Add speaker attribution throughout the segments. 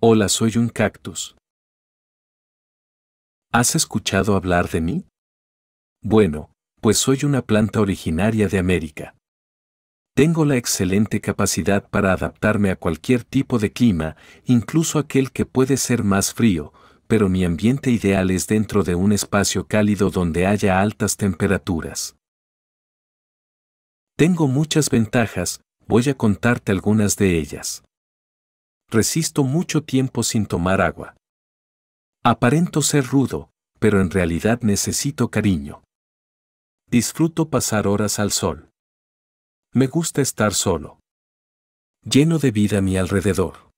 Speaker 1: Hola, soy un cactus.
Speaker 2: ¿Has escuchado hablar de mí? Bueno, pues soy una planta originaria de América. Tengo la excelente capacidad para adaptarme a cualquier tipo de clima, incluso aquel que puede ser más frío, pero mi ambiente ideal es dentro de un espacio cálido donde haya altas temperaturas. Tengo muchas ventajas, voy a contarte algunas de ellas resisto mucho tiempo sin tomar agua. Aparento ser rudo, pero en realidad necesito cariño. Disfruto pasar horas al sol. Me gusta estar solo. Lleno de vida a mi alrededor.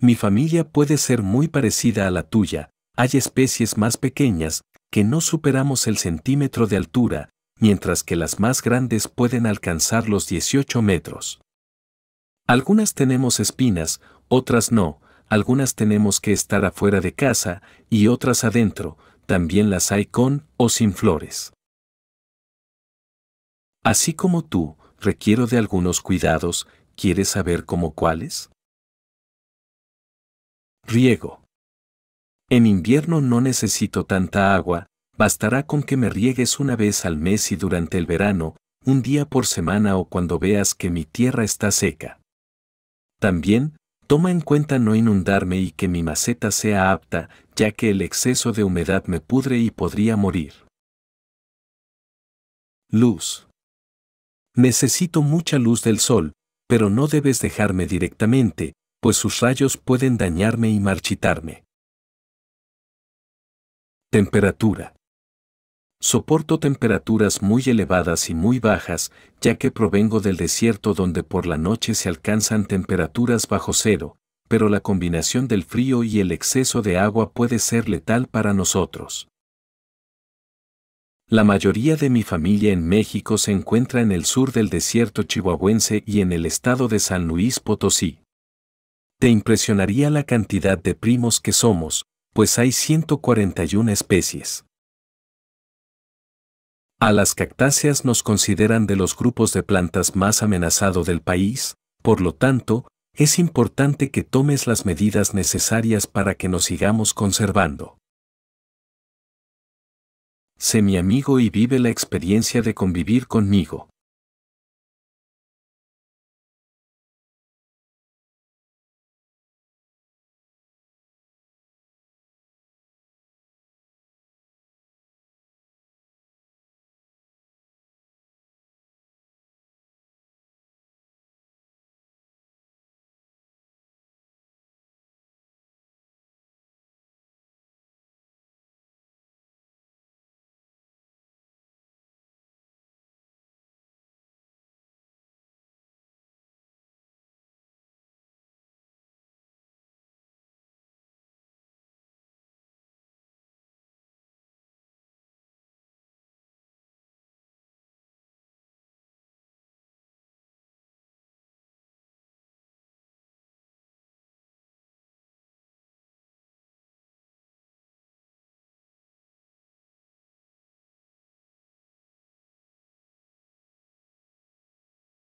Speaker 2: Mi familia puede ser muy parecida a la tuya, hay especies más pequeñas que no superamos el centímetro de altura, mientras que las más grandes pueden alcanzar los 18 metros. Algunas tenemos espinas, otras no, algunas tenemos que estar afuera de casa y otras adentro, también las hay con o sin flores. Así como tú, requiero de algunos cuidados, ¿quieres saber cómo cuáles? Riego. En invierno no necesito tanta agua, bastará con que me riegues una vez al mes y durante el verano, un día por semana o cuando veas que mi tierra está seca. También, toma en cuenta no inundarme y que mi maceta sea apta, ya que el exceso de humedad me pudre y podría morir. Luz. Necesito mucha luz del sol, pero no debes dejarme directamente, pues sus rayos pueden dañarme y marchitarme. Temperatura. Soporto temperaturas muy elevadas y muy bajas, ya que provengo del desierto donde por la noche se alcanzan temperaturas bajo cero, pero la combinación del frío y el exceso de agua puede ser letal para nosotros. La mayoría de mi familia en México se encuentra en el sur del desierto chihuahuense y en el estado de San Luis Potosí. Te impresionaría la cantidad de primos que somos, pues hay 141 especies. A las cactáceas nos consideran de los grupos de plantas más amenazado del país, por lo tanto, es importante que tomes las medidas necesarias para que nos sigamos conservando. Sé mi amigo y vive la
Speaker 1: experiencia de convivir conmigo.